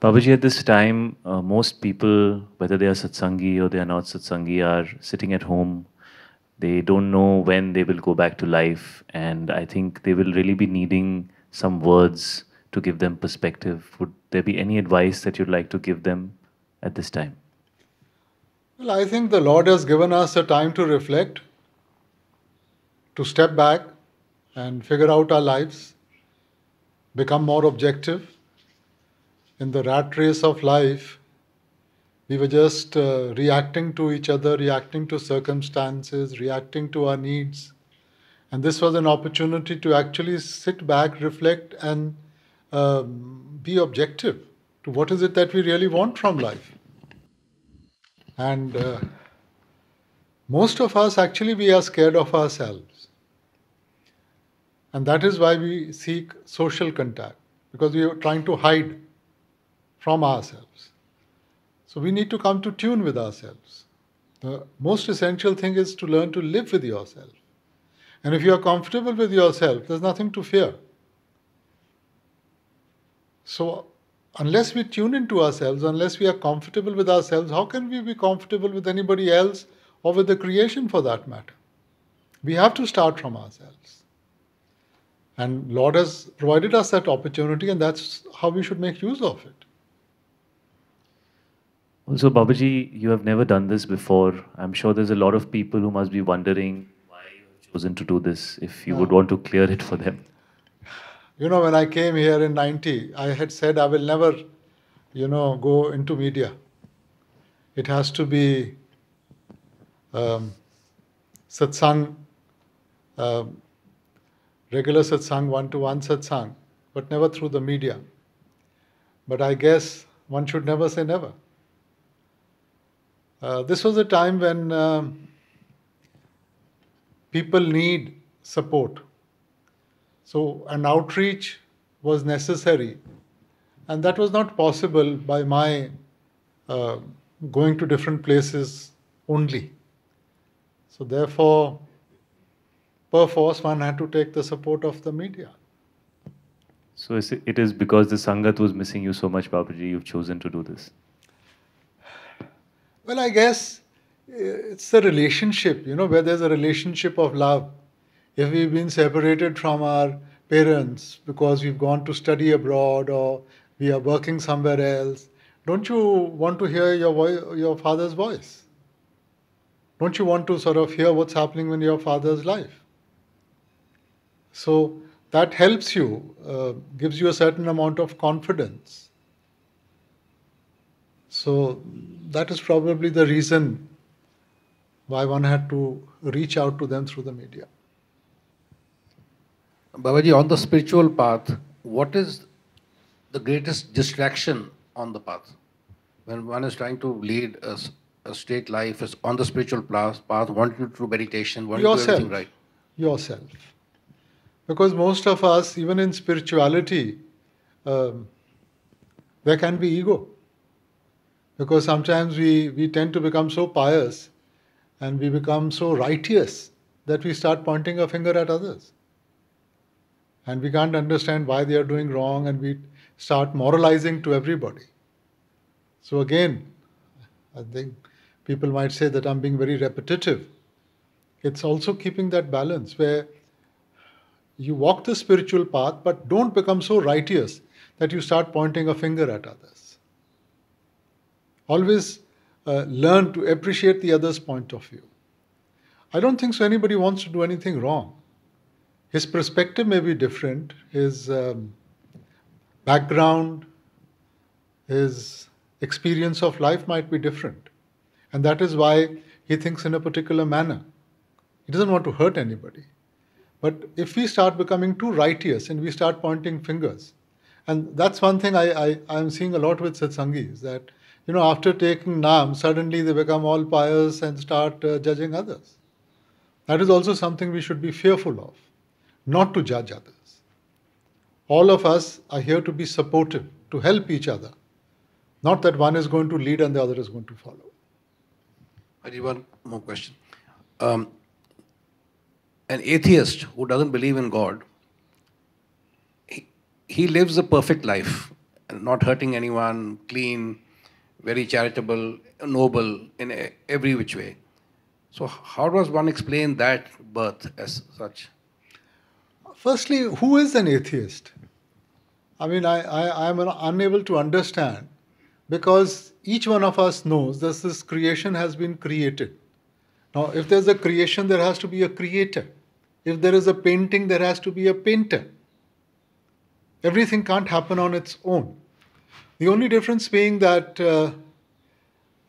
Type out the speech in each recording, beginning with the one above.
Babaji, at this time, uh, most people, whether they are satsangi or they are not satsangi, are sitting at home. They don't know when they will go back to life. And I think they will really be needing some words to give them perspective. Would there be any advice that you'd like to give them at this time? Well, I think the Lord has given us a time to reflect, to step back and figure out our lives, become more objective in the rat race of life, we were just uh, reacting to each other, reacting to circumstances, reacting to our needs. And this was an opportunity to actually sit back, reflect, and um, be objective to what is it that we really want from life. And uh, most of us actually we are scared of ourselves. And that is why we seek social contact because we are trying to hide from ourselves. So we need to come to tune with ourselves. The most essential thing is to learn to live with yourself. And if you are comfortable with yourself, there's nothing to fear. So, unless we tune into ourselves, unless we are comfortable with ourselves, how can we be comfortable with anybody else or with the creation for that matter? We have to start from ourselves. And Lord has provided us that opportunity, and that's how we should make use of it. Also, Babaji, you have never done this before. I'm sure there's a lot of people who must be wondering why you have chosen to do this, if you uh, would want to clear it for them. You know, when I came here in 90, I had said I will never, you know, go into media. It has to be um, satsang, uh, regular satsang, one to -one satsang, but never through the media. But I guess one should never say never. Uh, this was a time when um, people need support. So an outreach was necessary. And that was not possible by my uh, going to different places only. So therefore, perforce one had to take the support of the media. So it is because the Sangat was missing you so much, Babaji, you've chosen to do this. Well, I guess eh, it's the relationship, you know, where there's a relationship of love. If we've been separated from our parents because we've gone to study abroad or we are working somewhere else, don't you want to hear your your father's voice? Don't you want to sort of hear what's happening in your father's life? So that helps you, uh, gives you a certain amount of confidence so that is probably the reason why one had to reach out to them through the media. Babaji, on the spiritual path, what is the greatest distraction on the path? When one is trying to lead a, a straight life, is on the spiritual path, wanting to do meditation, wanting Yourself. to do everything right. Yourself. Because most of us, even in spirituality, um, there can be ego. Because sometimes we, we tend to become so pious and we become so righteous that we start pointing a finger at others. And we can't understand why they are doing wrong and we start moralizing to everybody. So, again, I think people might say that I'm being very repetitive. It's also keeping that balance where you walk the spiritual path but don't become so righteous that you start pointing a finger at others. Always uh, learn to appreciate the other's point of view. I don't think so anybody wants to do anything wrong. His perspective may be different, his um, background, his experience of life might be different. And that is why he thinks in a particular manner. He doesn't want to hurt anybody. But if we start becoming too righteous and we start pointing fingers, and that's one thing I, I, am seeing a lot with satsangis that you know, after taking Naam, suddenly they become all pious and start uh, judging others. That is also something we should be fearful of, not to judge others. All of us are here to be supportive, to help each other, not that one is going to lead and the other is going to follow. I need one more question. Um, an atheist who doesn't believe in God, he, he lives a perfect life, not hurting anyone, clean, very charitable, noble in every which way. So how does one explain that birth as such? Firstly, who is an atheist? I mean, I, I, am unable to understand because each one of us knows that this creation has been created. Now, if there's a creation, there has to be a creator. If there is a painting, there has to be a painter. Everything can't happen on its own. The only difference being that uh,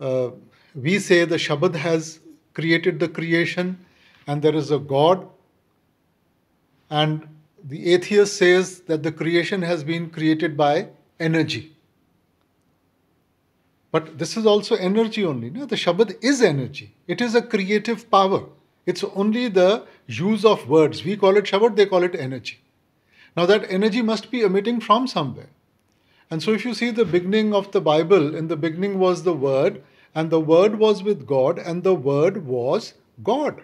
uh, we say the Shabad has created the creation and there is a God, and the atheist says that the creation has been created by energy. But this is also energy only. No? The Shabad is energy, it is a creative power. It's only the use of words. We call it Shabad, they call it energy. Now, that energy must be emitting from somewhere. And so, if you see the beginning of the Bible, in the beginning was the Word, and the Word was with God, and the Word was God.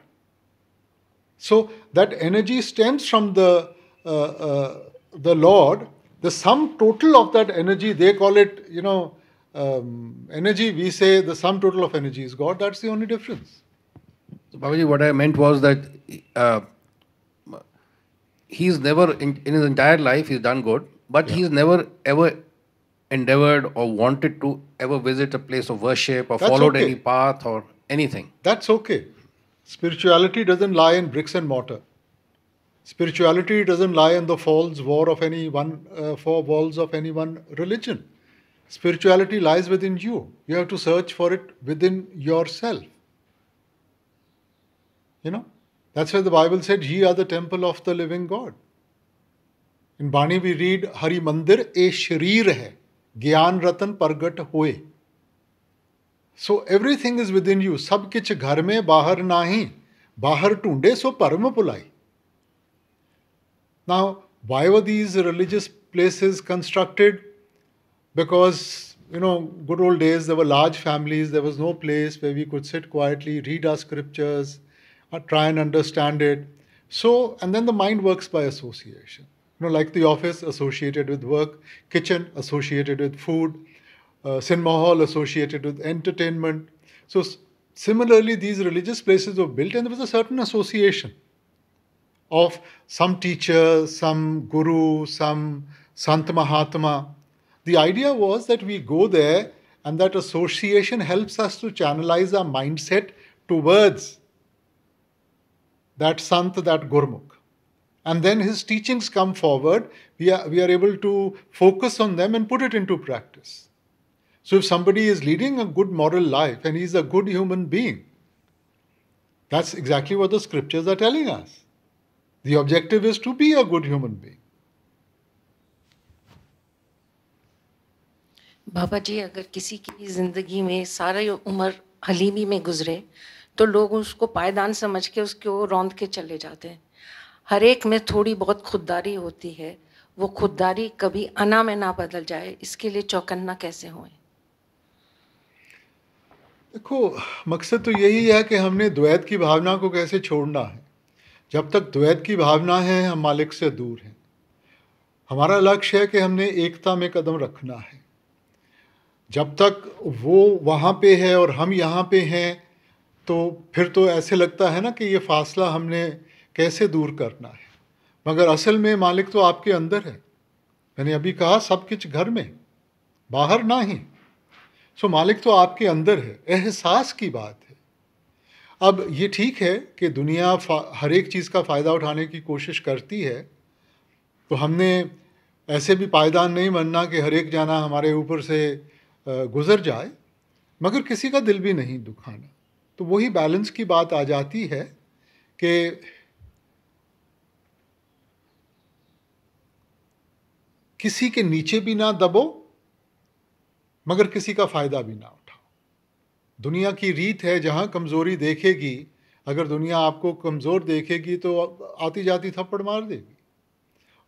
So, that energy stems from the, uh, uh, the Lord. The sum total of that energy, they call it, you know, um, energy. We say the sum total of energy is God. That's the only difference. So, Babaji, what I meant was that uh, he's never, in, in, his entire life, he's done good, but yeah. he's never ever endeavored or wanted to ever visit a place of worship or That's followed okay. any path or anything. That's okay. Spirituality doesn't lie in bricks and mortar. Spirituality doesn't lie in the false war of any one uh, four walls of any one religion. Spirituality lies within you. You have to search for it within yourself. You know, that's why the Bible said, "Ye are the temple of the living God." In Bani, we read, "Hari Mandir e Sharir hai." ज्ञान रतन प्रगट होए so everything is within you सब किच घर में बाहर नाही बाहर ढूंढे सो परम पुलाई now why were these religious places constructed because you know good old days there were large families there was no place where we could sit quietly read our scriptures uh, try and understand it so and then the mind works by association you know, like the office associated with work, kitchen associated with food, uh, cinema hall associated with entertainment. So similarly, these religious places were built and there was a certain association of some teacher, some guru, some Sant Mahatma. The idea was that we go there and that association helps us to channelize our mindset towards that Sant, that Gurmukh and then his teachings come forward, we are, we are able to focus on them and put it into practice. So if somebody is leading a good moral life and he's a good human being, that's exactly what the scriptures are telling us. The objective is to be a good human being. Baba ji, अगर किसी की ज़िंदगी में सारी उम्र हलीमी में गुजरे तो लोग उसको पायदान समझ के उसको रौंद हर एक में थोड़ी बहुत खुददारी होती है वो खुददारी कभी अना में ना बदल जाए इसके लिए चौकन्ना कैसे हो देखो मकसद तो यही है कि हमने द्वैत की भावना को कैसे छोड़ना है जब तक द्वैत की भावना है हम मालिक से दूर हैं हमारा लक्ष्य है कि हमने एकता में कदम रखना है जब तक वो वहाँ पे है और हम यहाँ पे हैं तो फिर तो ऐसे लगता है ना कि ये फासला हमने कैसे दूर करना है मगर असल में मालिक तो आपके अंदर है मैंने अभी कहा सब कुछ घर में बाहर ना ही सो मालिक तो आपके अंदर है एहसास की बात है अब ये ठीक है कि दुनिया हर एक चीज़ का फ़ायदा उठाने की कोशिश करती है तो हमने ऐसे भी पायदान नहीं बनना कि हर एक जाना हमारे ऊपर से गुज़र जाए मगर किसी का दिल भी नहीं दुखाना तो वही बैलेंस की बात आ जाती है कि किसी के नीचे भी ना दबो मगर किसी का फायदा भी ना उठाओ दुनिया की रीत है जहां कमजोरी देखेगी अगर दुनिया आपको कमज़ोर देखेगी तो आती जाती थप्पड़ मार देगी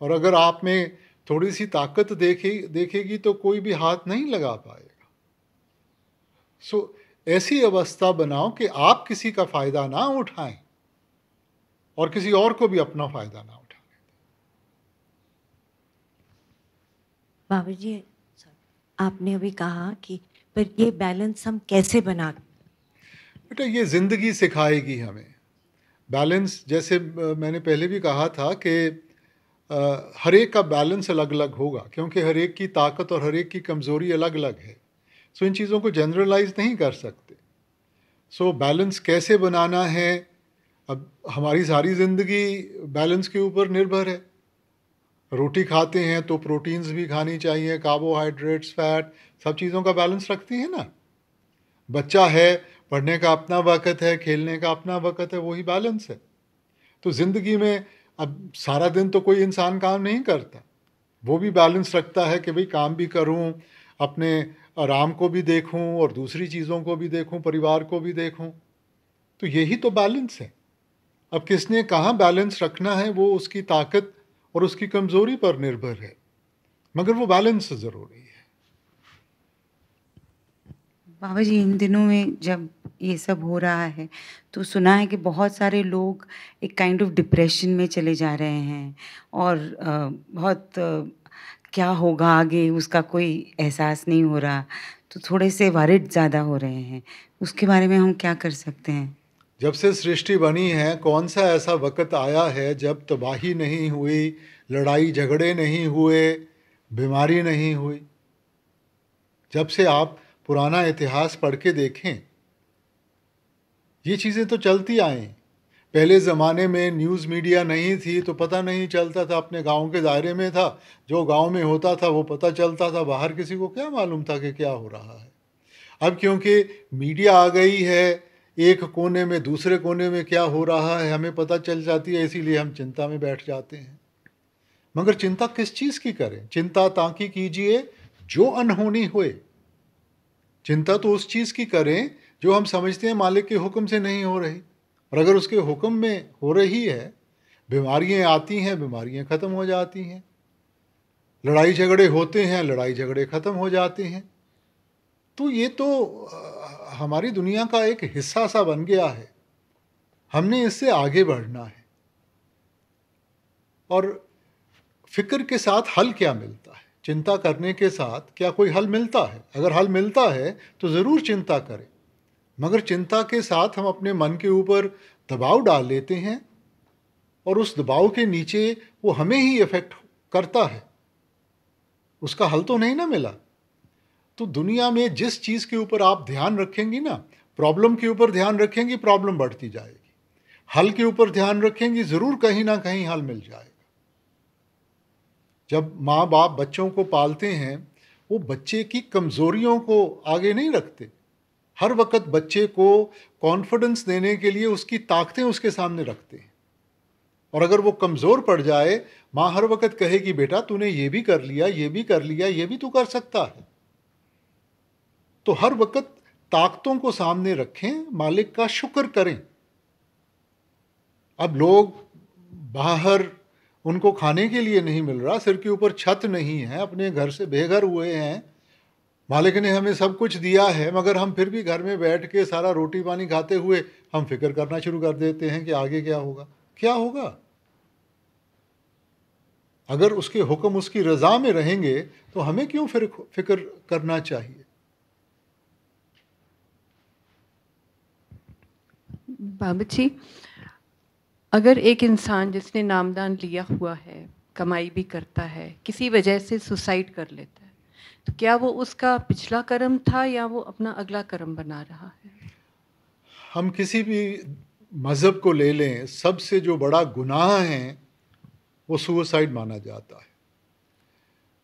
और अगर आप में थोड़ी सी ताकत देखे देखेगी तो कोई भी हाथ नहीं लगा पाएगा सो so, ऐसी अवस्था बनाओ कि आप किसी का फ़ायदा ना उठाएं और किसी और को भी अपना फ़ायदा ना बाबा जी आपने अभी कहा कि पर ये बैलेंस हम कैसे बना बेटा ये ज़िंदगी सिखाएगी हमें बैलेंस जैसे मैंने पहले भी कहा था कि हर एक का बैलेंस अलग अलग होगा क्योंकि हर एक की ताकत और हर एक की कमज़ोरी अलग अलग है सो इन चीज़ों को जनरलाइज नहीं कर सकते सो बैलेंस कैसे बनाना है अब हमारी सारी ज़िंदगी बैलेंस के ऊपर निर्भर है रोटी खाते हैं तो प्रोटीन्स भी खानी चाहिए कार्बोहाइड्रेट्स फैट सब चीज़ों का बैलेंस रखती है ना बच्चा है पढ़ने का अपना वक़्त है खेलने का अपना वक़्त है वही बैलेंस है तो ज़िंदगी में अब सारा दिन तो कोई इंसान काम नहीं करता वो भी बैलेंस रखता है कि भाई काम भी करूँ अपने आराम को भी देखूँ और दूसरी चीज़ों को भी देखूँ परिवार को भी देखूँ तो यही तो बैलेंस है अब किसने कहाँ बैलेंस रखना है वो उसकी ताकत और उसकी कमज़ोरी पर निर्भर है मगर वो बैलेंस ज़रूरी है बाबा जी इन दिनों में जब ये सब हो रहा है तो सुना है कि बहुत सारे लोग एक काइंड ऑफ डिप्रेशन में चले जा रहे हैं और बहुत क्या होगा आगे उसका कोई एहसास नहीं हो रहा तो थोड़े से वारिड ज़्यादा हो रहे हैं उसके बारे में हम क्या कर सकते हैं जब से सृष्टि बनी है कौन सा ऐसा वक़्त आया है जब तबाही नहीं हुई लड़ाई झगड़े नहीं हुए बीमारी नहीं हुई जब से आप पुराना इतिहास पढ़ के देखें ये चीज़ें तो चलती आई पहले ज़माने में न्यूज़ मीडिया नहीं थी तो पता नहीं चलता था अपने गांव के दायरे में था जो गांव में होता था वो पता चलता था बाहर किसी को क्या मालूम था कि क्या हो रहा है अब क्योंकि मीडिया आ गई है एक कोने में दूसरे कोने में क्या हो रहा है हमें पता चल जाती है इसीलिए हम चिंता में बैठ जाते हैं मगर चिंता किस चीज़ की करें चिंता ताकि कीजिए जो अनहोनी होए चिंता तो उस चीज़ की करें जो हम समझते हैं मालिक के हुक्म से नहीं हो रही और अगर उसके हुक्म में हो रही है बीमारियाँ आती हैं बीमारियाँ ख़त्म हो जाती हैं लड़ाई झगड़े होते हैं लड़ाई झगड़े ख़त्म हो जाते हैं तो ये तो हमारी दुनिया का एक हिस्सा सा बन गया है हमने इससे आगे बढ़ना है और फिक्र के साथ हल क्या मिलता है चिंता करने के साथ क्या कोई हल मिलता है अगर हल मिलता है तो ज़रूर चिंता करें मगर चिंता के साथ हम अपने मन के ऊपर दबाव डाल लेते हैं और उस दबाव के नीचे वो हमें ही इफ़ेक्ट करता है उसका हल तो नहीं ना मिला तो दुनिया में जिस चीज़ के ऊपर आप ध्यान रखेंगी ना प्रॉब्लम के ऊपर ध्यान रखेंगी प्रॉब्लम बढ़ती जाएगी हल के ऊपर ध्यान रखेंगी ज़रूर कहीं ना कहीं हल मिल जाएगा जब माँ बाप बच्चों को पालते हैं वो बच्चे की कमज़ोरियों को आगे नहीं रखते हर वक्त बच्चे को कॉन्फिडेंस देने के लिए उसकी ताकतें उसके सामने रखते हैं और अगर वो कमज़ोर पड़ जाए माँ हर वक्त कहेगी बेटा तूने ये भी कर लिया ये भी कर लिया ये भी तू कर सकता है तो हर वक्त ताकतों को सामने रखें मालिक का शुक्र करें अब लोग बाहर उनको खाने के लिए नहीं मिल रहा सिर के ऊपर छत नहीं है अपने घर से बेघर हुए हैं मालिक ने हमें सब कुछ दिया है मगर हम फिर भी घर में बैठ के सारा रोटी पानी खाते हुए हम फिक्र करना शुरू कर देते हैं कि आगे क्या होगा क्या होगा अगर उसके हुक्म उसकी रज़ा में रहेंगे तो हमें क्यों फिर फिक्र करना चाहिए बाबत जी अगर एक इंसान जिसने नामदान लिया हुआ है कमाई भी करता है किसी वजह से सुसाइड कर लेता है तो क्या वो उसका पिछला कर्म था या वो अपना अगला कर्म बना रहा है हम किसी भी मज़हब को ले लें सबसे जो बड़ा गुनाह है वो सुसाइड माना जाता है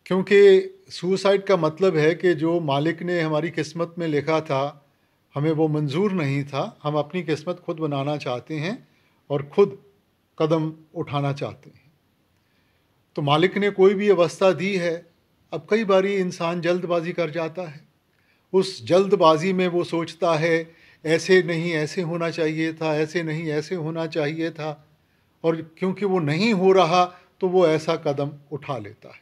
क्योंकि सुसाइड का मतलब है कि जो मालिक ने हमारी किस्मत में लिखा था हमें वो मंजूर नहीं था हम अपनी किस्मत खुद बनाना चाहते हैं और खुद कदम उठाना चाहते हैं तो मालिक ने कोई भी अवस्था दी है अब कई ये इंसान जल्दबाजी कर जाता है उस जल्दबाजी में वो सोचता है ऐसे नहीं ऐसे होना चाहिए था ऐसे नहीं ऐसे होना चाहिए था और क्योंकि वो नहीं हो रहा तो वो ऐसा कदम उठा लेता है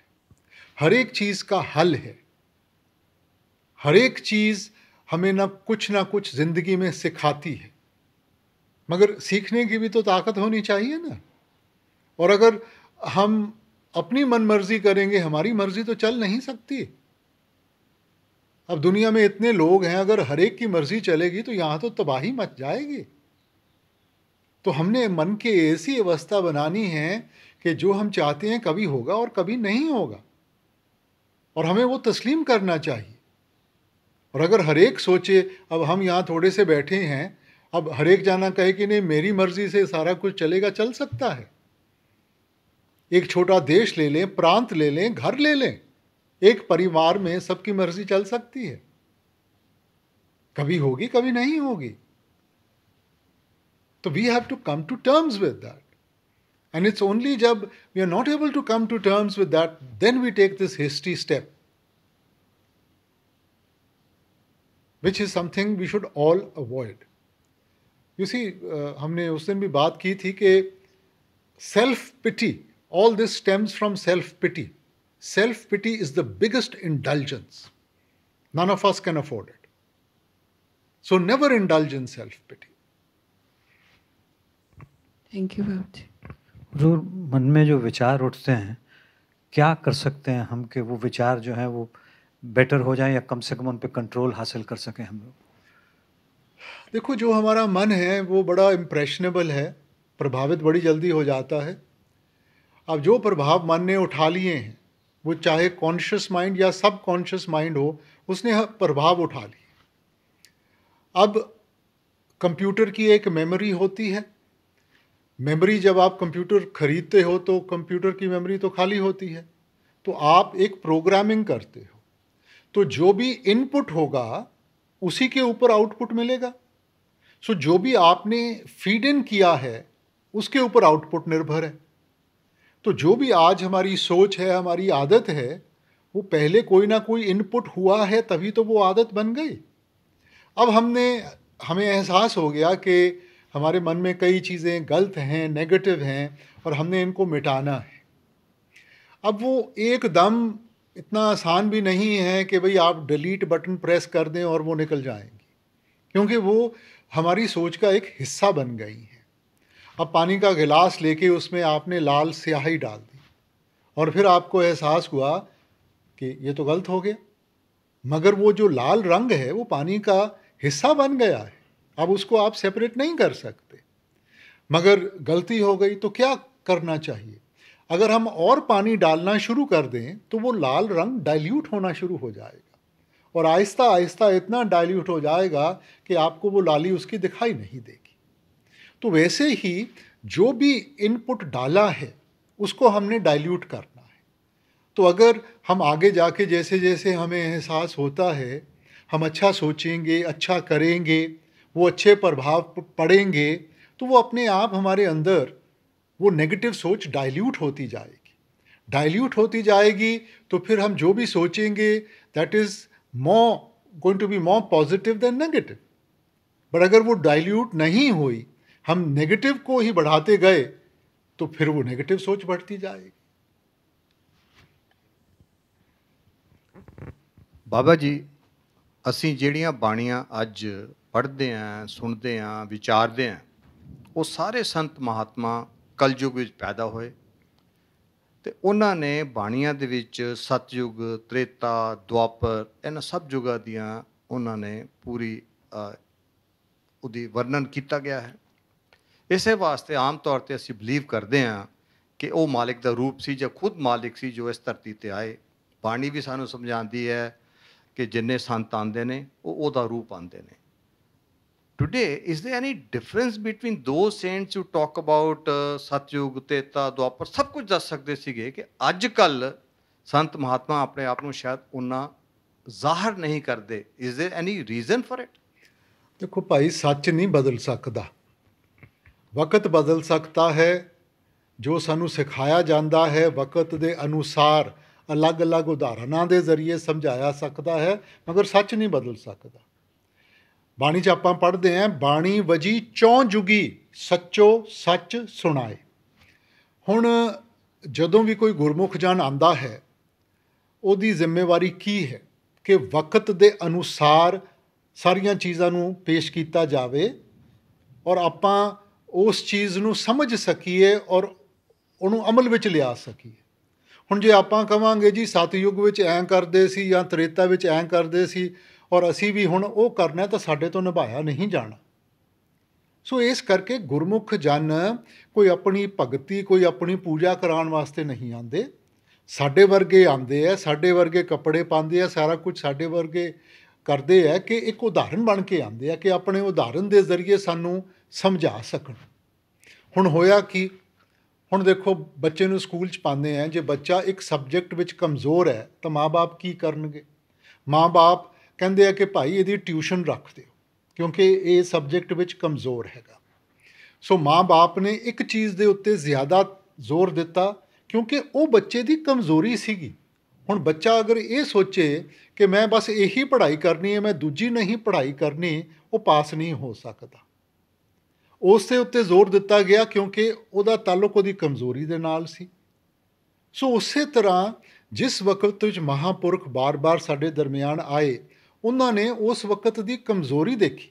हर एक चीज़ का हल है हर एक चीज़ हमें ना कुछ ना कुछ ज़िंदगी में सिखाती है मगर सीखने की भी तो ताकत होनी चाहिए ना और अगर हम अपनी मन मर्जी करेंगे हमारी मर्जी तो चल नहीं सकती अब दुनिया में इतने लोग हैं अगर हरेक की मर्जी चलेगी तो यहाँ तो तबाही मच जाएगी तो हमने मन की ऐसी अवस्था बनानी है कि जो हम चाहते हैं कभी होगा और कभी नहीं होगा और हमें वो तस्लीम करना चाहिए और अगर हर एक सोचे अब हम यहाँ थोड़े से बैठे हैं अब हर एक जाना कहे कि नहीं मेरी मर्जी से सारा कुछ चलेगा चल सकता है एक छोटा देश ले लें प्रांत ले लें घर ले लें एक परिवार में सबकी मर्जी चल सकती है कभी होगी कभी नहीं होगी तो we have to come to terms with that and it's only जब we are not able to come to terms with that then we take this history step which is something we should all avoid you see हमने उस दिन भी बात की थी कि self pity all this stems from self pity self pity is the biggest indulgence none of us can afford it so never indulge self pity thank you you, Bhakti. जो मन में जो विचार उठते हैं क्या कर सकते हैं हम के वो विचार जो है वो बेटर हो जाए या कम से कम उन पर कंट्रोल हासिल कर सकें हम लोग देखो जो हमारा मन है वो बड़ा इम्प्रेशनेबल है प्रभावित बड़ी जल्दी हो जाता है अब जो प्रभाव मन ने उठा लिए हैं वो चाहे कॉन्शियस माइंड या सब कॉन्शियस माइंड हो उसने प्रभाव उठा लिए अब कंप्यूटर की एक मेमोरी होती है मेमोरी जब आप कंप्यूटर खरीदते हो तो कंप्यूटर की मेमोरी तो खाली होती है तो आप एक प्रोग्रामिंग करते हो तो जो भी इनपुट होगा उसी के ऊपर आउटपुट मिलेगा सो जो भी आपने फीड इन किया है उसके ऊपर आउटपुट निर्भर है तो जो भी आज हमारी सोच है हमारी आदत है वो पहले कोई ना कोई इनपुट हुआ है तभी तो वो आदत बन गई अब हमने हमें एहसास हो गया कि हमारे मन में कई चीज़ें गलत हैं नेगेटिव हैं और हमने इनको मिटाना है अब वो एकदम इतना आसान भी नहीं है कि भाई आप डिलीट बटन प्रेस कर दें और वो निकल जाएंगी क्योंकि वो हमारी सोच का एक हिस्सा बन गई हैं अब पानी का गिलास लेके उसमें आपने लाल स्याही डाल दी और फिर आपको एहसास हुआ कि ये तो गलत हो गया मगर वो जो लाल रंग है वो पानी का हिस्सा बन गया है अब उसको आप सेपरेट नहीं कर सकते मगर गलती हो गई तो क्या करना चाहिए अगर हम और पानी डालना शुरू कर दें तो वो लाल रंग डाइल्यूट होना शुरू हो जाएगा और आहिस्ता आहिस्ता इतना डाइल्यूट हो जाएगा कि आपको वो लाली उसकी दिखाई नहीं देगी तो वैसे ही जो भी इनपुट डाला है उसको हमने डाइल्यूट करना है तो अगर हम आगे जाके जैसे जैसे हमें एहसास होता है हम अच्छा सोचेंगे अच्छा करेंगे वो अच्छे प्रभाव पड़ेंगे तो वो अपने आप हमारे अंदर वो नेगेटिव सोच डाइल्यूट होती जाएगी डाइल्यूट होती जाएगी तो फिर हम जो भी सोचेंगे that is mo going to be more positive than negative but अगर वो डाइल्यूट नहीं हुई हम नेगेटिव को ही बढ़ाते गए तो फिर वो नेगेटिव सोच बढ़ती जाएगी बाबा जी ਅਸੀਂ ਜਿਹੜੀਆਂ ਬਾਣੀਆਂ अज पढ़ते हैं सुनते हैं विचारते हैं वो सारे संत महात्मा ਕਲਯੁਗ ਵਿੱਚ ਪੈਦਾ ਹੋਏ ਤੇ ਉਹਨਾਂ ਨੇ ਬਾਣੀਆਂ ਦੇ ਵਿੱਚ ਸਤਯੁਗ ਤ੍ਰੇਤਾ ਦੁਆਪਰ ਇਹਨਾਂ ਸਭ ਯੁਗਾਂ ਦੀਆਂ ਉਹਨਾਂ ਨੇ ਪੂਰੀ ਉਹਦੀ ਵਰਣਨ ਕੀਤਾ ਗਿਆ ਹੈ ਇਸੇ ਵਾਸਤੇ ਆਮ ਤੌਰ ਤੇ ਅਸੀਂ ਬਲੀਵ ਕਰਦੇ ਹਾਂ ਕਿ ਉਹ ਮਾਲਿਕ ਦਾ ਰੂਪ ਸੀ ਜਾਂ ਖੁਦ ਮਾਲਿਕ ਸੀ ਜੋ ਇਸ ਧਰਤੀ ਤੇ ਆਏ ਬਾਣੀ ਵੀ ਸਾਨੂੰ ਸਮਝਾਉਂਦੀ ਹੈ ਕਿ ਜਿੰਨੇ ਸੰਤ ਆਉਂਦੇ ਨੇ ਉਹ ਉਹਦਾ ਰੂਪ ਆਉਂਦੇ ਨੇ Today, is there any difference between those saints you talk about, uh, Satyug, Teta, Dwapar, ਸਭ ਕੁਝ ਦੱਸ ਸਕਦੇ ਸੀਗੇ ਕਿ ਅੱਜ ਕੱਲ ਸੰਤ ਮਹਾਤਮਾ ਆਪਣੇ ਆਪ ਨੂੰ ਸ਼ਾਇਦ ਉਹਨਾਂ ਜ਼ਾਹਰ ਨਹੀਂ ਕਰਦੇ is there any reason for it ਦੇਖੋ ਭਾਈ ਸੱਚ ਨਹੀਂ ਬਦਲ ਸਕਦਾ ਵਕਤ ਬਦਲ ਸਕਦਾ ਹੈ ਜੋ ਸਾਨੂੰ ਸਿਖਾਇਆ ਜਾਂਦਾ ਹੈ ਵਕਤ ਦੇ ਅਨੁਸਾਰ ਅਲੱਗ-ਅਲੱਗ ਉਦਾਹਰਨਾਂ ਦੇ ਜ਼ਰੀਏ ਸਮਝਾਇਆ ਸਕਦਾ ਹੈ ਮਗਰ ਸੱਚ ਨਹੀਂ ਬਦਲ ਸਕਦਾ ਬਾਣੀ 'ਚ ਆਪਾਂ ਪੜ੍ਹਦੇ ਆਂ ਬਾਣੀ ਵਜੀ ਚੌਂ ਜੁਗੀ ਸੱਚੋ ਸੱਚ ਸੁਣਾਏ ਹੁਣ ਜਦੋਂ ਵੀ ਕੋਈ ਗੁਰਮੁਖ ਜਨ ਆਂਦਾ ਹੈ ਉਹਦੀ ਜ਼ਿੰਮੇਵਾਰੀ ਕੀ ਹੈ ਕਿ ਵਕਤ ਦੇ ਅਨੁਸਾਰ ਸਾਰੀਆਂ ਚੀਜ਼ਾਂ ਨੂੰ ਪੇਸ਼ ਕੀਤਾ ਜਾਵੇ ਔਰ ਆਪਾਂ ਉਸ ਚੀਜ਼ ਨੂੰ ਸਮਝ ਸਕੀਏ ਔਰ ਉਹਨੂੰ ਅਮਲ ਵਿੱਚ ਲਿਆ ਸਕੀਏ ਹੁਣ ਜੇ ਆਪਾਂ ਕਵਾਂਗੇ ਜੀ ਸਤਯੁਗ ਵਿੱਚ ਐਂ ਕਰਦੇ ਸੀ ਜਾਂ ਤ੍ਰੇਤਾ ਵਿੱਚ ਐਂ ਕਰਦੇ ਸੀ ਔਰ ਅਸੀਂ ਵੀ ਹੁਣ ਉਹ ਕਰਨਾ ਤਾਂ ਸਾਡੇ ਤੋਂ ਨਿਭਾਇਆ ਨਹੀਂ ਜਾਣਾ ਸੋ ਇਸ ਕਰਕੇ ਗੁਰਮੁਖ ਜਨ ਕੋਈ ਆਪਣੀ ਭਗਤੀ ਕੋਈ ਆਪਣੀ ਪੂਜਾ ਕਰਾਉਣ ਵਾਸਤੇ ਨਹੀਂ ਆਉਂਦੇ ਸਾਡੇ ਵਰਗੇ ਆਉਂਦੇ ਆ ਸਾਡੇ ਵਰਗੇ ਕੱਪੜੇ ਪਾਉਂਦੇ ਆ ਸਾਰਾ ਕੁਝ ਸਾਡੇ ਵਰਗੇ ਕਰਦੇ ਆ ਕਿ ਇੱਕ ਉਦਾਹਰਨ ਬਣ ਕੇ ਆਉਂਦੇ ਆ ਕਿ ਆਪਣੇ ਉਦਾਹਰਨ ਦੇ ਜ਼ਰੀਏ ਸਾਨੂੰ ਸਮਝਾ ਸਕਣ ਹੁਣ ਹੋਇਆ ਕਿ ਹੁਣ ਦੇਖੋ ਬੱਚੇ ਨੂੰ ਸਕੂਲ 'ਚ ਪਾਉਂਦੇ ਆ ਜੇ ਬੱਚਾ ਇੱਕ ਸਬਜੈਕਟ ਵਿੱਚ ਕਮਜ਼ੋਰ ਹੈ ਤਾਂ ਮਾਪੇ ਕੀ ਕਰਨਗੇ ਮਾਪੇ ਕਹਿੰਦੇ ਆ ਕਿ ਭਾਈ ਇਹਦੀ ਟਿਊਸ਼ਨ ਰੱਖ ਦਿਓ ਕਿਉਂਕਿ ਇਹ ਸਬਜੈਕਟ ਵਿੱਚ ਕਮਜ਼ੋਰ ਹੈਗਾ ਸੋ ਮਾਂ-ਬਾਪ ਨੇ ਇੱਕ ਚੀਜ਼ ਦੇ ਉੱਤੇ ਜ਼ਿਆਦਾ ਜ਼ੋਰ ਦਿੱਤਾ ਕਿਉਂਕਿ ਉਹ ਬੱਚੇ ਦੀ ਕਮਜ਼ੋਰੀ ਸੀਗੀ ਹੁਣ ਬੱਚਾ ਅਗਰ ਇਹ ਸੋਚੇ ਕਿ ਮੈਂ ਬਸ ਇਹੀ ਪੜ੍ਹਾਈ ਕਰਨੀ ਹੈ ਮੈਂ ਦੂਜੀ ਨਹੀਂ ਪੜ੍ਹਾਈ ਕਰਨੀ ਉਹ ਪਾਸ ਨਹੀਂ ਹੋ ਸਕਦਾ ਉਸ ਦੇ ਉੱਤੇ ਜ਼ੋਰ ਦਿੱਤਾ ਗਿਆ ਕਿਉਂਕਿ ਉਹਦਾ ਤਾਲੁਕ ਉਹਦੀ ਕਮਜ਼ੋਰੀ ਦੇ ਨਾਲ ਸੀ ਸੋ ਉਸੇ ਤਰ੍ਹਾਂ ਜਿਸ ਵਕਤ ਵਿੱਚ ਮਹਾਪੁਰਖ ਬਾਰ-ਬਾਰ ਸਾਡੇ ਦਰਮਿਆਨ ਆਏ ਉਹਨਾਂ ਨੇ ਉਸ ਵਕਤ ਦੀ ਕਮਜ਼ੋਰੀ ਦੇਖੀ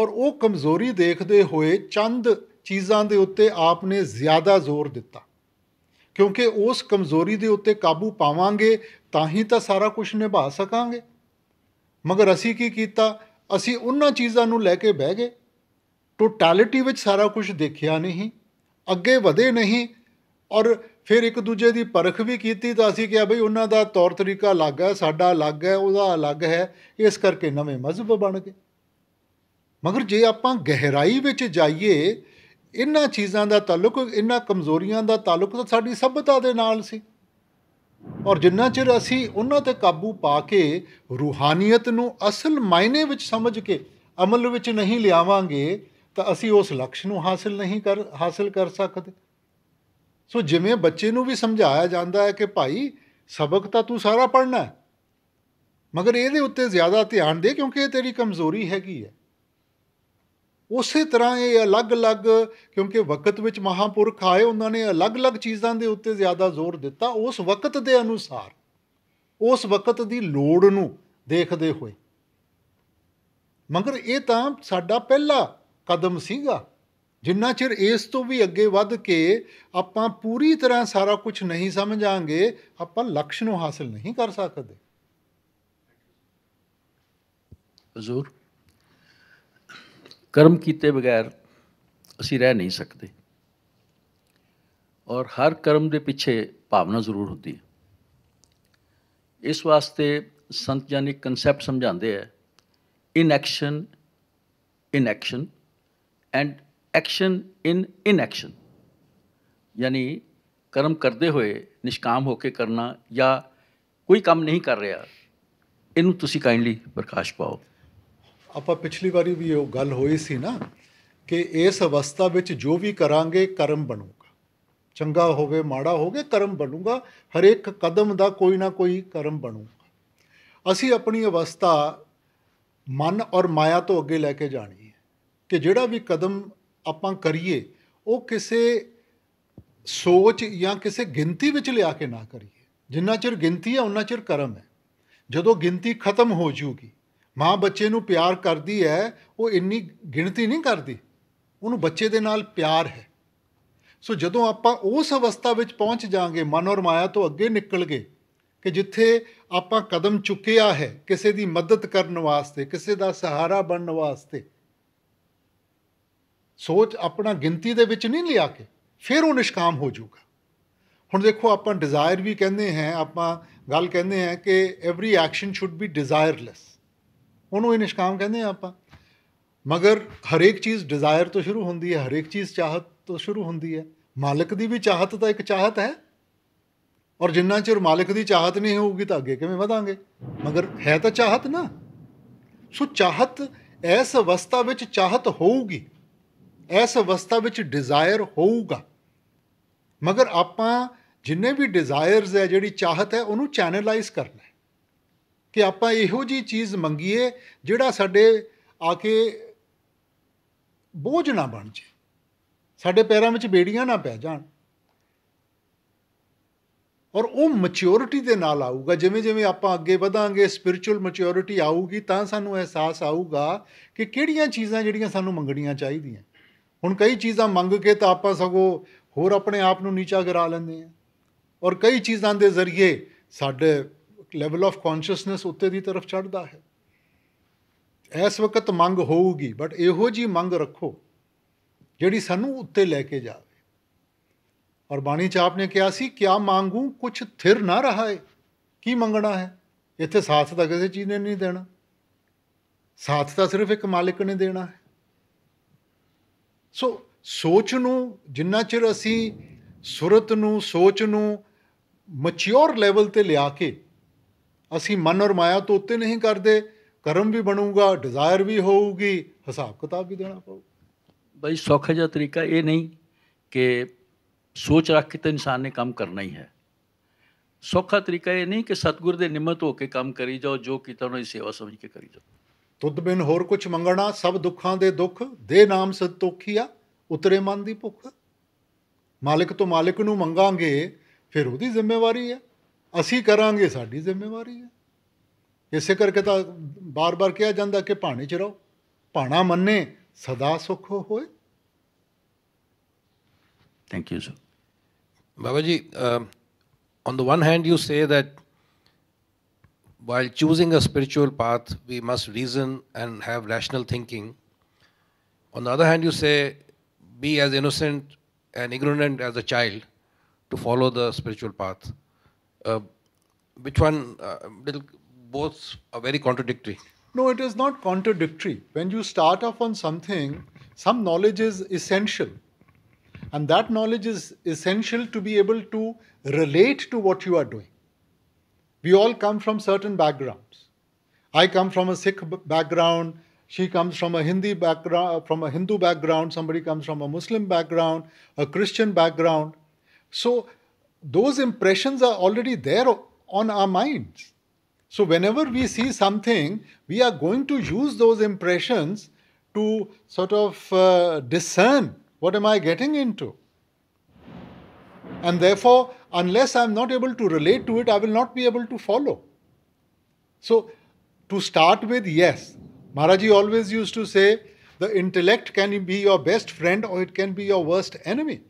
ਔਰ ਉਹ ਕਮਜ਼ੋਰੀ ਦੇਖਦੇ ਹੋਏ ਚੰਦ ਚੀਜ਼ਾਂ ਦੇ ਉੱਤੇ ਆਪ ਨੇ ਜ਼ਿਆਦਾ ਜ਼ੋਰ ਦਿੱਤਾ ਕਿਉਂਕਿ ਉਸ ਕਮਜ਼ੋਰੀ ਦੇ ਉੱਤੇ ਕਾਬੂ ਪਾਵਾਂਗੇ ਤਾਂ ਹੀ ਤਾਂ ਸਾਰਾ ਕੁਝ ਨਿਭਾ ਸਕਾਂਗੇ ਮਗਰ ਅਸੀਂ ਕੀ ਕੀਤਾ ਅਸੀਂ ਉਹਨਾਂ ਚੀਜ਼ਾਂ ਨੂੰ ਲੈ ਕੇ ਬਹਿ ਗਏ ਟੋਟੈਲਿਟੀ ਵਿੱਚ ਸਾਰਾ ਕੁਝ ਦੇਖਿਆ ਨਹੀਂ ਅੱਗੇ ਵਧੇ ਨਹੀਂ ਔਰ ਫਿਰ ਇੱਕ ਦੂਜੇ ਦੀ ਪਰਖ ਵੀ ਕੀਤੀ ਤਾਂ ਅਸੀਂ ਕਿਹਾ ਬਈ ਉਹਨਾਂ ਦਾ ਤੌਰ ਤਰੀਕਾ ਅਲੱਗ ਹੈ ਸਾਡਾ ਅਲੱਗ ਹੈ ਉਹਦਾ ਅਲੱਗ ਹੈ ਇਸ ਕਰਕੇ ਨਵੇਂ ਮਜ਼ਹਬ ਬਣ ਗਏ ਮਗਰ ਜੇ ਆਪਾਂ ਗਹਿਰਾਈ ਵਿੱਚ ਜਾਈਏ ਇਹਨਾਂ ਚੀਜ਼ਾਂ ਦਾ ਤਾਲੁਕ ਇਹਨਾਂ ਕਮਜ਼ੋਰੀਆਂ ਦਾ ਤਾਲੁਕ ਤਾਂ ਸਾਡੀ ਸਭਤਾ ਦੇ ਨਾਲ ਸੀ ਔਰ ਜਿੰਨਾ ਚਿਰ ਅਸੀਂ ਉਹਨਾਂ ਤੇ ਕਾਬੂ ਪਾ ਕੇ ਰੂਹਾਨੀਅਤ ਨੂੰ ਅਸਲ ਮਾਇਨੇ ਵਿੱਚ ਸਮਝ ਕੇ ਅਮਲ ਵਿੱਚ ਨਹੀਂ ਲਿਆਵਾਂਗੇ ਤਾਂ ਅਸੀਂ ਉਸ ਲਕਸ਼ ਨੂੰ ਹਾਸਲ ਨਹੀਂ ਕਰ ਹਾਸਲ ਕਰ ਸਕਦੇ ਸੋ ਜਿਵੇਂ ਬੱਚੇ ਨੂੰ ਵੀ ਸਮਝਾਇਆ ਜਾਂਦਾ ਹੈ ਕਿ ਭਾਈ ਸਬਕ ਤਾਂ ਤੂੰ ਸਾਰਾ ਪੜ੍ਹਨਾ ਹੈ ਮਗਰ ਇਹਦੇ ਉੱਤੇ ਜ਼ਿਆਦਾ ਧਿਆਨ ਦੇ ਕਿਉਂਕਿ ਇਹ ਤੇਰੀ ਕਮਜ਼ੋਰੀ ਹੈਗੀ ਹੈ ਉਸੇ ਤਰ੍ਹਾਂ ਇਹ ਅਲੱਗ-ਅਲੱਗ ਕਿਉਂਕਿ ਵਕਤ ਵਿੱਚ ਮਹਾਪੁਰਖ ਆਏ ਉਹਨਾਂ ਨੇ ਅਲੱਗ-ਅਲੱਗ ਚੀਜ਼ਾਂ ਦੇ ਉੱਤੇ ਜ਼ਿਆਦਾ ਜ਼ੋਰ ਦਿੱਤਾ ਉਸ ਵਕਤ ਦੇ ਅਨੁਸਾਰ ਉਸ ਵਕਤ ਦੀ ਲੋੜ ਨੂੰ ਦੇਖਦੇ ਹੋਏ ਮਗਰ ਇਹ ਤਾਂ ਸਾਡਾ ਪਹਿਲਾ ਕਦਮ ਸੀਗਾ ਜਿੰਨਾ ਚਿਰ ਇਸ ਤੋਂ ਵੀ ਅੱਗੇ ਵੱਧ ਕੇ ਆਪਾਂ ਪੂਰੀ ਤਰ੍ਹਾਂ ਸਾਰਾ ਕੁਝ ਨਹੀਂ ਸਮਝਾਂਗੇ ਆਪਾਂ ਲਕਸ਼ ਨੂੰ ਹਾਸਲ ਨਹੀਂ ਕਰ ਸਕਦੇ ਹਜ਼ੂਰ ਕਰਮ ਕੀਤੇ ਬਗੈਰ ਅਸੀਂ ਰਹਿ ਨਹੀਂ ਸਕਦੇ ਔਰ ਹਰ ਕਰਮ ਦੇ ਪਿੱਛੇ ਭਾਵਨਾ ਜ਼ਰੂਰ ਹੁੰਦੀ ਹੈ ਇਸ ਵਾਸਤੇ ਸੰਤ ਇੱਕ ਕਨਸੈਪਟ ਸਮਝਾਉਂਦੇ ਆ in action in action and action in in action यानी कर्म ਕਰਦੇ ਹੋਏ ਨਿਸ਼ਕਾਮ ਹੋ ਕੇ ਕਰਨਾ ਜਾਂ ਕੋਈ ਕੰਮ ਨਹੀਂ ਕਰ ਰਿਹਾ ਇਹਨੂੰ ਤੁਸੀਂ ਕਾਈਂਡਲੀ ਪ੍ਰਕਾਸ਼ ਪਾਓ ਆਪਾਂ ਪਿਛਲੀ ਵਾਰੀ ਵੀ ਉਹ ਗੱਲ ਹੋਈ ਸੀ ਨਾ ਕਿ ਇਸ ਅਵਸਥਾ ਵਿੱਚ ਜੋ ਵੀ ਕਰਾਂਗੇ ਕਰਮ ਬਣੂਗਾ ਚੰਗਾ ਹੋਵੇ ਮਾੜਾ ਹੋਵੇ ਕਰਮ ਬਣੂਗਾ ਹਰੇਕ ਕਦਮ ਦਾ ਕੋਈ ਨਾ ਕੋਈ ਕਰਮ ਬਣੂਗਾ ਅਸੀਂ ਆਪਣੀ ਅਵਸਥਾ ਮਨ ਔਰ ਮਾਇਆ ਤੋਂ ਅੱਗੇ ਲੈ ਕੇ ਜਾਣੀ ਹੈ ਕਿ ਜਿਹੜਾ ਵੀ ਕਦਮ ਆਪਾਂ ਕਰੀਏ ਉਹ ਕਿਸੇ ਸੋਚ ਜਾਂ ਕਿਸੇ ਗਿਣਤੀ ਵਿੱਚ ਲਿਆ ਕੇ ਨਾ ਕਰੀਏ ਜਿੰਨਾ ਚਿਰ ਗਿਣਤੀ ਹੈ ਉਨਾ ਚਿਰ ਕਰਮ ਹੈ ਜਦੋਂ ਗਿਣਤੀ ਖਤਮ ਹੋ ਜੂਗੀ ਮਾਂ ਬੱਚੇ ਨੂੰ ਪਿਆਰ ਕਰਦੀ ਹੈ ਉਹ ਇੰਨੀ ਗਿਣਤੀ ਨਹੀਂ ਕਰਦੀ ਉਹਨੂੰ ਬੱਚੇ ਦੇ ਨਾਲ ਪਿਆਰ ਹੈ ਸੋ ਜਦੋਂ ਆਪਾਂ ਉਸ ਅਵਸਥਾ ਵਿੱਚ ਪਹੁੰਚ ਜਾਾਂਗੇ ਮਨ ਔਰ ਮਾਇਆ ਤੋਂ ਅੱਗੇ ਨਿਕਲ ਗਏ ਕਿ ਜਿੱਥੇ ਆਪਾਂ ਕਦਮ ਚੁੱਕਿਆ ਹੈ ਕਿਸੇ ਦੀ ਮਦਦ ਕਰਨ ਵਾਸਤੇ ਕਿਸੇ ਦਾ ਸਹਾਰਾ ਬਣਨ ਵਾਸਤੇ ਸੋਚ ਆਪਣਾ ਗਿਣਤੀ ਦੇ ਵਿੱਚ ਨਹੀਂ ਲਿਆ ਕੇ ਫਿਰ ਉਹ ਨਿਸ਼ਕਾਮ ਹੋ ਜਾਊਗਾ ਹੁਣ ਦੇਖੋ ਆਪਾਂ ਡਿਜ਼ਾਇਰ ਵੀ ਕਹਿੰਦੇ ਹਾਂ ਆਪਾਂ ਗੱਲ ਕਹਿੰਦੇ ਹਾਂ ਕਿ every action should be desireless ਉਹਨੂੰ ਇਹ ਨਿਸ਼ਕਾਮ ਕਹਿੰਦੇ ਆ ਆਪਾਂ ਮਗਰ ਹਰੇਕ ਚੀਜ਼ ਡਿਜ਼ਾਇਰ ਤੋਂ ਸ਼ੁਰੂ ਹੁੰਦੀ ਹੈ ਹਰੇਕ ਚੀਜ਼ ਚਾਹਤ ਤੋਂ ਸ਼ੁਰੂ ਹੁੰਦੀ ਹੈ ਮਾਲਕ ਦੀ ਵੀ ਚਾਹਤ ਤਾਂ ਇੱਕ ਚਾਹਤ ਹੈ ਔਰ ਜਿੰਨਾ ਚਿਰ ਮਾਲਕ ਦੀ ਚਾਹਤ ਨਹੀਂ ਹੋਊਗੀ ਤਾਂ ਅੱਗੇ ਕਿਵੇਂ ਵਧਾਂਗੇ ਮਗਰ ਹੈ ਤਾਂ ਚਾਹਤ ਨਾ ਸੋ ਚਾਹਤ ਇਸ ਅਵਸਥਾ ਵਿੱਚ ਚਾਹਤ ਹੋਊਗੀ ਇਸ ਅਵਸਥਾ ਵਿੱਚ ਡਿਜ਼ਾਇਰ ਹੋਊਗਾ ਮਗਰ ਆਪਾਂ ਜਿੰਨੇ ਵੀ ਡਿਜ਼ਾਇਰਸ ਹੈ ਜਿਹੜੀ ਚਾਹਤ ਹੈ ਉਹਨੂੰ ਚੈਨਲਾਈਜ਼ ਕਰਨਾ ਹੈ ਕਿ ਆਪਾਂ ਇਹੋ ਜੀ ਚੀਜ਼ ਮੰਗੀਏ ਜਿਹੜਾ ਸਾਡੇ ਆ ਕੇ ਬੋਝ ਨਾ ਬਣ ਜੇ ਸਾਡੇ ਪੈਰਾਂ ਵਿੱਚ ਬੇੜੀਆਂ ਨਾ ਪੈ ਜਾਣ ਔਰ ਉਹ ਮੈਚਿਓਰਿਟੀ ਦੇ ਨਾਲ ਆਊਗਾ ਜਿਵੇਂ ਜਿਵੇਂ ਆਪਾਂ ਅੱਗੇ ਵਧਾਂਗੇ ਸਪਿਰਚੁਅਲ ਮੈਚਿਓਰਿਟੀ ਆਊਗੀ ਤਾਂ ਸਾਨੂੰ ਅਹਿਸਾਸ ਆਊਗਾ ਕਿ ਕਿਹੜੀਆਂ ਚੀਜ਼ਾਂ ਜਿਹੜੀਆਂ ਸਾਨੂੰ ਮੰਗਣੀਆਂ ਚਾਹੀਦੀਆਂ ਹੁਣ ਕਈ ਚੀਜ਼ਾਂ ਮੰਗ ਕੇ ਤਾਂ ਆਪਾਂ ਸਗੋਂ ਹੋਰ ਆਪਣੇ ਆਪ ਨੂੰ ਨੀਚਾ ਗਿਰਾ ਲੈਂਦੇ ਆ ਔਰ ਕਈ ਚੀਜ਼ਾਂ ਦੇ ਜ਼ਰੀਏ ਸਾਡੇ ਲੈਵਲ ਆਫ ਕੌਨਸ਼ੀਅਸਨੈਸ ਉੱਤੇ ਦੀ ਤਰਫ ਚੜਦਾ ਹੈ ਇਸ ਵਕਤ ਮੰਗ ਹੋਊਗੀ ਬਟ ਇਹੋ ਜੀ ਮੰਗ ਰੱਖੋ ਜਿਹੜੀ ਸਾਨੂੰ ਉੱਤੇ ਲੈ ਕੇ ਜਾਵੇ ਔਰ ਬਾਣੀ ਚ ਆਪਨੇ ਕਿਹਾ ਸੀ ਕਿਆ ਮੰਗੂ ਕੁਛ ਥਿਰ ਨਾ ਰਹਾ ਹੈ ਕੀ ਮੰਗਣਾ ਹੈ ਇੱਥੇ ਸਾਥ ਤਾਂ ਕਿਸੇ ਚੀਜ਼ ਨੇ ਨਹੀਂ ਦੇਣਾ ਸਾਥ ਤਾਂ ਸਿਰਫ ਇੱਕ ਮਾਲਕ ਨੇ ਦੇਣਾ ਹੈ ਸੋ ਸੋਚ ਨੂੰ ਜਿੰਨਾ ਚਿਰ ਅਸੀਂ ਸੁਰਤ ਨੂੰ ਸੋਚ ਨੂੰ ਮੈਚਿਓਰ ਲੈਵਲ ਤੇ ਲਿਆ ਕੇ ਅਸੀਂ ਮਨ ਔਰ ਮਾਇਆ ਤੋਂ ਉੱਤੇ ਨਹੀਂ ਕਰਦੇ ਕਰਮ ਵੀ ਬਣੂਗਾ ਡਿਜ਼ਾਇਰ ਵੀ ਹੋਊਗੀ ਹਿਸਾਬ ਕਿਤਾਬ ਵੀ ਦੇਣਾ ਪਊ ਬਈ ਸੌਖਾ ਜਿਹਾ ਤਰੀਕਾ ਇਹ ਨਹੀਂ ਕਿ ਸੋਚ ਰੱਖ ਕੇ ਤਾਂ ਇਨਸਾਨ ਨੇ ਕੰਮ ਕਰਨਾ ਹੀ ਹੈ ਸੌਖਾ ਤਰੀਕਾ ਇਹ ਨਹੀਂ ਕਿ ਸਤਗੁਰ ਦੇ ਨਿਮਤ ਹੋ ਕੇ ਕੰਮ ਕਰੀ ਜਾਓ ਜੋ ਕੀਤਾ ਉਹਨਾਂ ਦੀ ਸੇਵਾ ਸਮਝ ਕੇ ਕਰੀ ਜਾਓ ਤੁਧ ਬਿਨ ਹੋਰ ਕੁਛ ਮੰਗਣਾ ਸਭ ਦੁੱਖਾਂ ਦੇ ਦੁੱਖ ਦੇ ਨਾਮ ਆ ਉਤਰੇ ਮਨ ਦੀ ਭੁੱਖ ਮਾਲਕ ਤੋਂ ਮਾਲਕ ਨੂੰ ਮੰਗਾਂਗੇ ਫਿਰ ਉਹਦੀ ਜ਼ਿੰਮੇਵਾਰੀ ਹੈ ਅਸੀਂ ਕਰਾਂਗੇ ਸਾਡੀ ਜ਼ਿੰਮੇਵਾਰੀ ਹੈ ਇਸੇ ਕਰਕੇ ਤਾਂ ਬਾਰ-ਬਾਰ ਕਿਹਾ ਜਾਂਦਾ ਕਿ ਭਾਣੇ ਚ ਰਹੋ ਭਾਣਾ ਮੰਨੇ ਸਦਾ ਸੁਖ ਹੋਏ thank you sir Baba ji on the one hand you say that while choosing a spiritual path, we must reason and have rational thinking. On the other hand, you say, be as innocent and ignorant as a child to follow the spiritual path. Uh, which one, uh, both are very contradictory. No, it is not contradictory. When you start off on something, some knowledge is essential. And that knowledge is essential to be able to relate to what you are doing. We all come from certain backgrounds. I come from a Sikh background. She comes from a Hindi background, uh, from a Hindu background. Somebody comes from a Muslim background, a Christian background. So those impressions are already there on our minds. So whenever we see something, we are going to use those impressions to sort of uh, discern what am I getting into. And therefore, unless I'm not able to relate to it, I will not be able to follow. So, to start with, yes, Maharaji always used to say the intellect can be your best friend or it can be your worst enemy.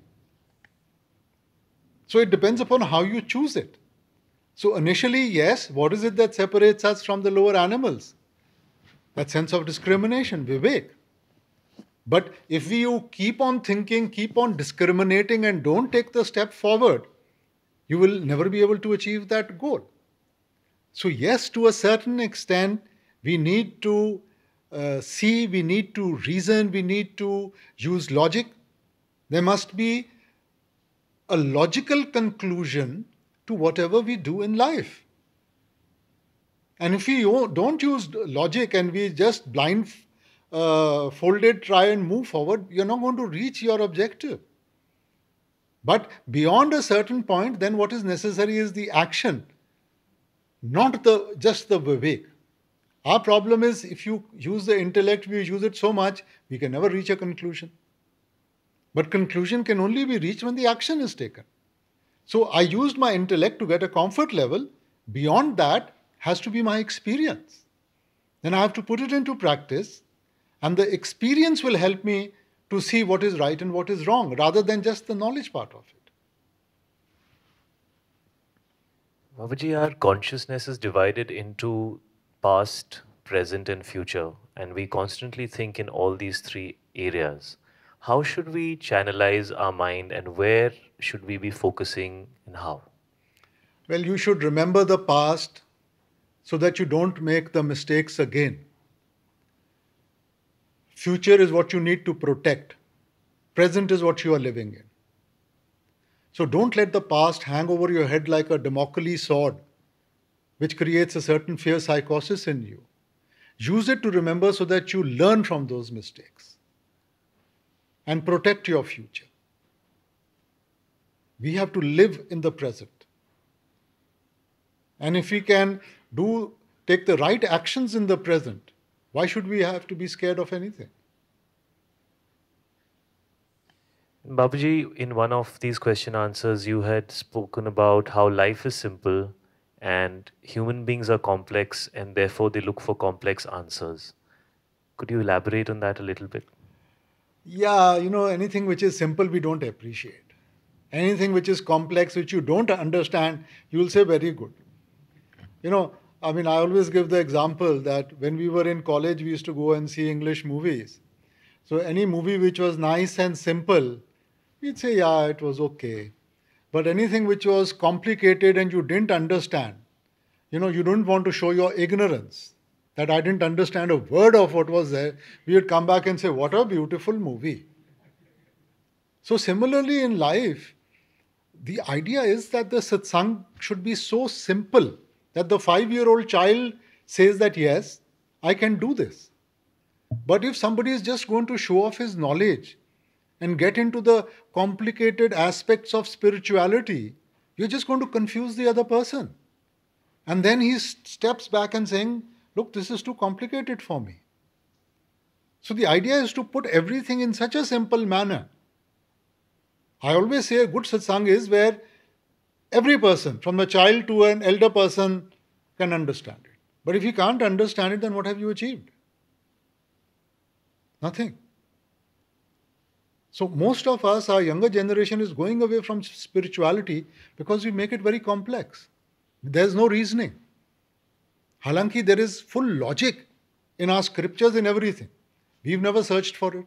So, it depends upon how you choose it. So, initially, yes, what is it that separates us from the lower animals? That sense of discrimination, vivek. But if you keep on thinking, keep on discriminating, and don't take the step forward, you will never be able to achieve that goal. So, yes, to a certain extent, we need to uh, see, we need to reason, we need to use logic. There must be a logical conclusion to whatever we do in life. And if we don't use logic and we just blind uh, folded, try and move forward, you're not going to reach your objective. But beyond a certain point, then what is necessary is the action, not the just the vivek. Our problem is if you use the intellect, we use it so much, we can never reach a conclusion. But conclusion can only be reached when the action is taken. So I used my intellect to get a comfort level. Beyond that has to be my experience. Then I have to put it into practice and the experience will help me to see what is right and what is wrong rather than just the knowledge part of it. Babaji, our consciousness is divided into past, present, and future, and we constantly think in all these three areas. How should we channelize our mind and where should we be focusing and how? Well, you should remember the past so that you don't make the mistakes again. Future is what you need to protect. Present is what you are living in. So don't let the past hang over your head like a Damocles sword, which creates a certain fear psychosis in you. Use it to remember so that you learn from those mistakes and protect your future. We have to live in the present. And if we can do take the right actions in the present, why should we have to be scared of anything? Babaji, in one of these question answers, you had spoken about how life is simple and human beings are complex and therefore they look for complex answers. Could you elaborate on that a little bit? Yeah, you know, anything which is simple, we don't appreciate. Anything which is complex, which you don't understand, you will say, very good. You know, I mean, I always give the example that when we were in college, we used to go and see English movies. So any movie which was nice and simple, we'd say, yeah, it was okay. But anything which was complicated and you didn't understand, you know, you don't want to show your ignorance that I didn't understand a word of what was there. We would come back and say, what a beautiful movie. So similarly in life, the idea is that the satsang should be so simple that the five year old child says that, yes, I can do this. But if somebody is just going to show off his knowledge and get into the complicated aspects of spirituality, you're just going to confuse the other person. And then he steps back and saying, Look, this is too complicated for me. So the idea is to put everything in such a simple manner. I always say a good satsang is where every person, from a child to an elder person, can understand it. But if you can't understand it, then what have you achieved? Nothing. So most of us, our younger generation is going away from spirituality because we make it very complex. There's no reasoning. Halanki, there is full logic in our scriptures, in everything. We've never searched for it.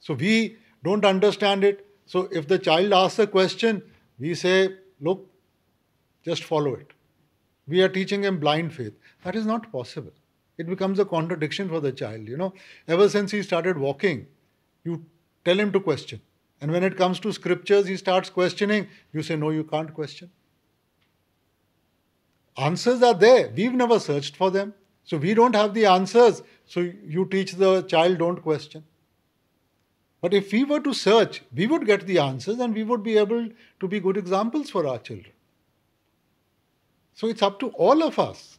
So we don't understand it. So if the child asks a question, we say, look, just follow it. We are teaching him blind faith. That is not possible. It becomes a contradiction for the child. You know, ever since he started walking, you tell him to question. And when it comes to scriptures, he starts questioning. You say, No, you can't question. Answers are there. We've never searched for them. So we don't have the answers. So you teach the child, don't question. But if we were to search, we would get the answers and we would be able to be good examples for our children. So it's up to all of us.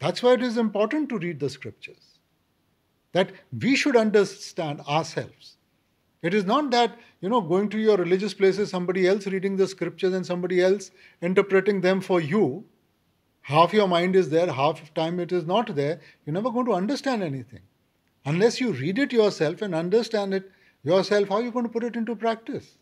That's why it is important to read the scriptures, that we should understand ourselves. It is not that, you know, going to your religious places, somebody else reading the scriptures and somebody else interpreting them for you. Half your mind is there, half time it is not there. You're never going to understand anything. Unless you read it yourself and understand it yourself, how are you going to put it into practice?